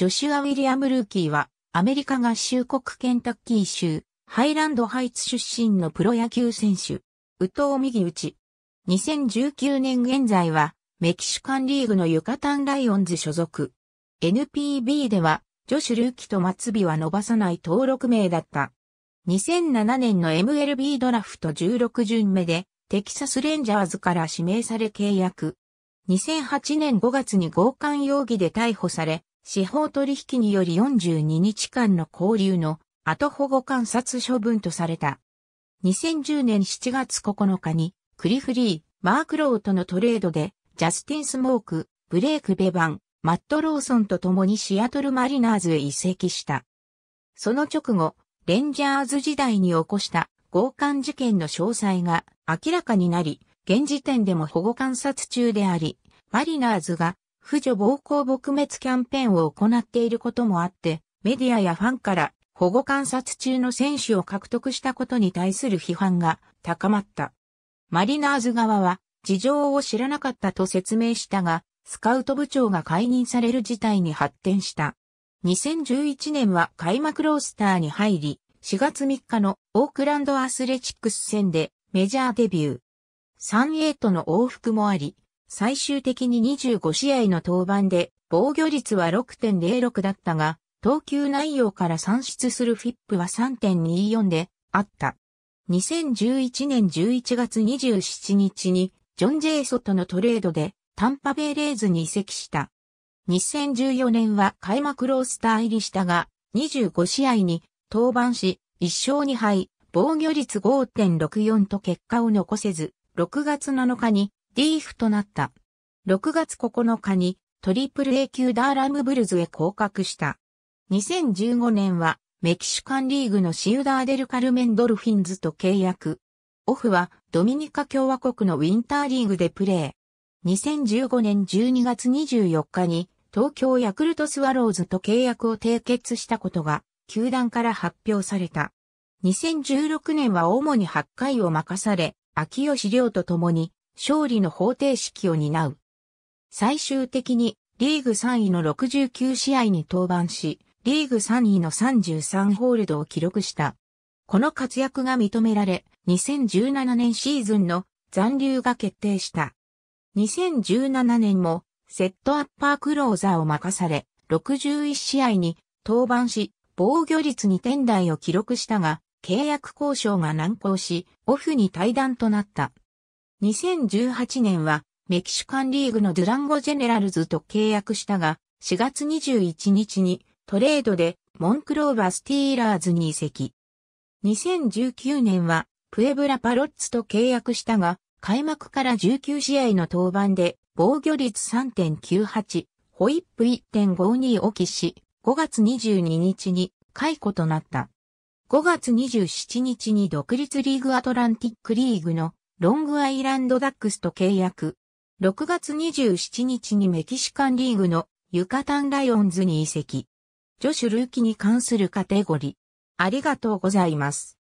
ジョシュア・ウィリアム・ルーキーは、アメリカ合衆国ケンタッキー州、ハイランドハイツ出身のプロ野球選手、ウトウ右打ち。2019年現在は、メキシカンリーグのユカタンライオンズ所属。NPB では、ジョシュ・ルーキと末尾は伸ばさない登録名だった。2007年の MLB ドラフト16巡目で、テキサスレンジャーズから指名され契約。2008年5月に強姦容疑で逮捕され、司法取引により42日間の交流の後保護観察処分とされた。2010年7月9日にクリフリー、マーク・ローとのトレードでジャスティン・スモーク、ブレイク・ベバン、マット・ローソンと共にシアトル・マリナーズへ移籍した。その直後、レンジャーズ時代に起こした強姦事件の詳細が明らかになり、現時点でも保護観察中であり、マリナーズが婦女暴行撲滅キャンペーンを行っていることもあって、メディアやファンから保護観察中の選手を獲得したことに対する批判が高まった。マリナーズ側は事情を知らなかったと説明したが、スカウト部長が解任される事態に発展した。2011年は開幕ロースターに入り、4月3日のオークランドアスレチックス戦でメジャーデビュー。3A との往復もあり、最終的に25試合の登板で防御率は6.06だったが、投球内容から算出するフィップは3.24であった。2011年11月27日にジョン・ジェイソとのトレードでタンパベイレーズに移籍した。2014年は開幕ロースター入りしたが、25試合に登板し、1勝2敗、防御率5.64と結果を残せず、6月7日にリーフとなった。6月9日にトリプル A 級ダーラムブルズへ降格した。2015年はメキシカンリーグのシウダーデルカルメンドルフィンズと契約。オフはドミニカ共和国のウィンターリーグでプレー。2015年12月24日に東京ヤクルトスワローズと契約を締結したことが球団から発表された。2016年は主に8回を任され、秋吉亮と共に勝利の方程式を担う。最終的にリーグ3位の69試合に登板し、リーグ3位の33ホールドを記録した。この活躍が認められ、2017年シーズンの残留が決定した。2017年もセットアッパークローザーを任され、61試合に登板し、防御率2点台を記録したが、契約交渉が難航し、オフに退団となった。2018年はメキシカンリーグのドゥランゴジェネラルズと契約したが、4月21日にトレードでモンクローバスティーラーズに移籍。2019年はプエブラパロッツと契約したが、開幕から19試合の登板で防御率3.98、ホイップ1.52を起し、5月22日に解雇となった。5月27日に独立リーグアトランティックリーグのロングアイランドダックスと契約。6月27日にメキシカンリーグのユカタンライオンズに移籍。女子ルーキに関するカテゴリー。ありがとうございます。